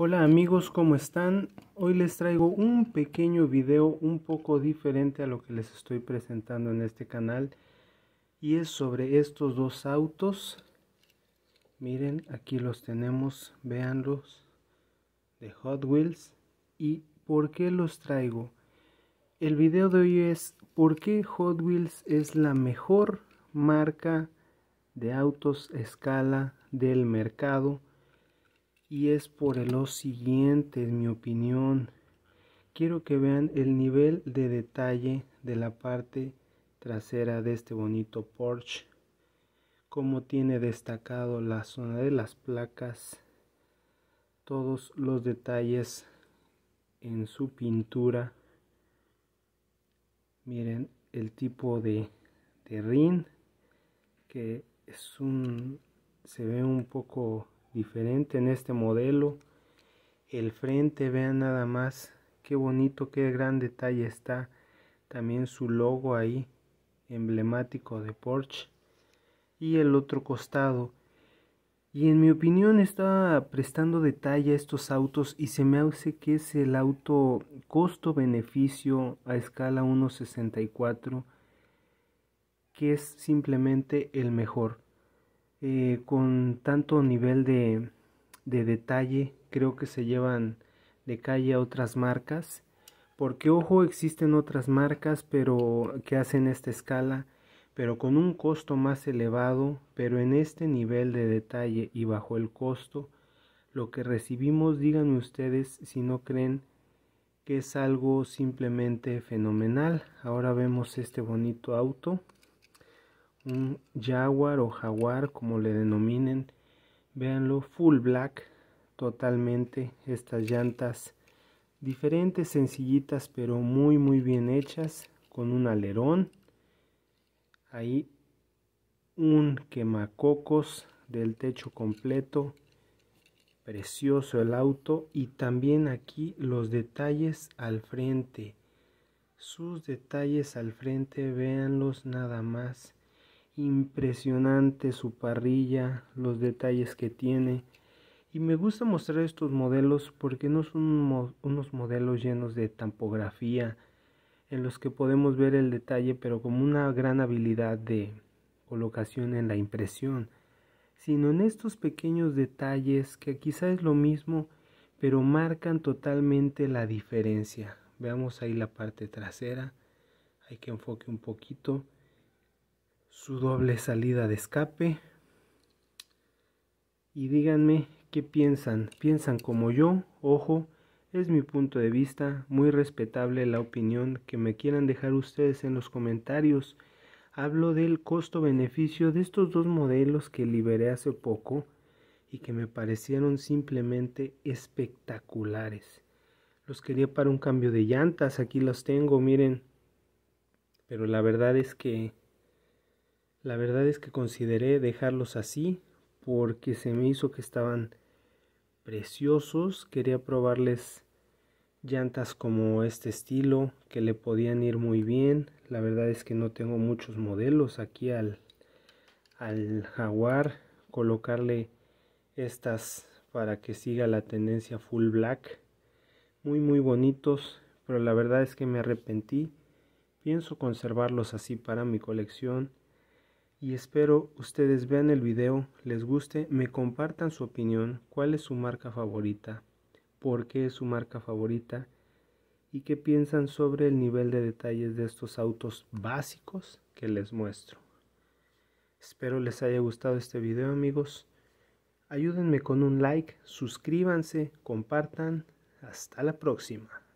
Hola amigos, ¿cómo están? Hoy les traigo un pequeño video un poco diferente a lo que les estoy presentando en este canal y es sobre estos dos autos. Miren, aquí los tenemos, véanlos, de Hot Wheels. ¿Y por qué los traigo? El video de hoy es por qué Hot Wheels es la mejor marca de autos escala del mercado y es por lo siguiente, en mi opinión. Quiero que vean el nivel de detalle de la parte trasera de este bonito Porsche. Como tiene destacado la zona de las placas, todos los detalles en su pintura. Miren el tipo de, de rin que es un se ve un poco diferente en este modelo. El frente, vean nada más, qué bonito, qué gran detalle está. También su logo ahí, emblemático de Porsche. Y el otro costado. Y en mi opinión está prestando detalle a estos autos y se me hace que es el auto costo-beneficio a escala 1.64 que es simplemente el mejor. Eh, con tanto nivel de, de detalle, creo que se llevan de calle a otras marcas. Porque ojo, existen otras marcas pero que hacen esta escala, pero con un costo más elevado, pero en este nivel de detalle y bajo el costo, lo que recibimos, díganme ustedes si no creen que es algo simplemente fenomenal. Ahora vemos este bonito auto un jaguar o jaguar como le denominen véanlo full black totalmente estas llantas diferentes sencillitas pero muy muy bien hechas con un alerón ahí un quemacocos del techo completo precioso el auto y también aquí los detalles al frente sus detalles al frente véanlos nada más impresionante su parrilla, los detalles que tiene. Y me gusta mostrar estos modelos porque no son unos modelos llenos de tampografía en los que podemos ver el detalle pero como una gran habilidad de colocación en la impresión, sino en estos pequeños detalles que quizá es lo mismo pero marcan totalmente la diferencia. Veamos ahí la parte trasera, hay que enfoque un poquito su doble salida de escape. Y díganme qué piensan. ¿Piensan como yo? Ojo, es mi punto de vista, muy respetable la opinión que me quieran dejar ustedes en los comentarios. Hablo del costo-beneficio de estos dos modelos que liberé hace poco y que me parecieron simplemente espectaculares. Los quería para un cambio de llantas, aquí los tengo, miren. Pero la verdad es que la verdad es que consideré dejarlos así porque se me hizo que estaban preciosos. Quería probarles llantas como este estilo que le podían ir muy bien. La verdad es que no tengo muchos modelos aquí al, al jaguar. Colocarle estas para que siga la tendencia full black. Muy muy bonitos, pero la verdad es que me arrepentí. Pienso conservarlos así para mi colección y espero ustedes vean el video, les guste, me compartan su opinión, cuál es su marca favorita, por qué es su marca favorita y qué piensan sobre el nivel de detalles de estos autos básicos que les muestro. Espero les haya gustado este video amigos. Ayúdenme con un like, suscríbanse, compartan. Hasta la próxima.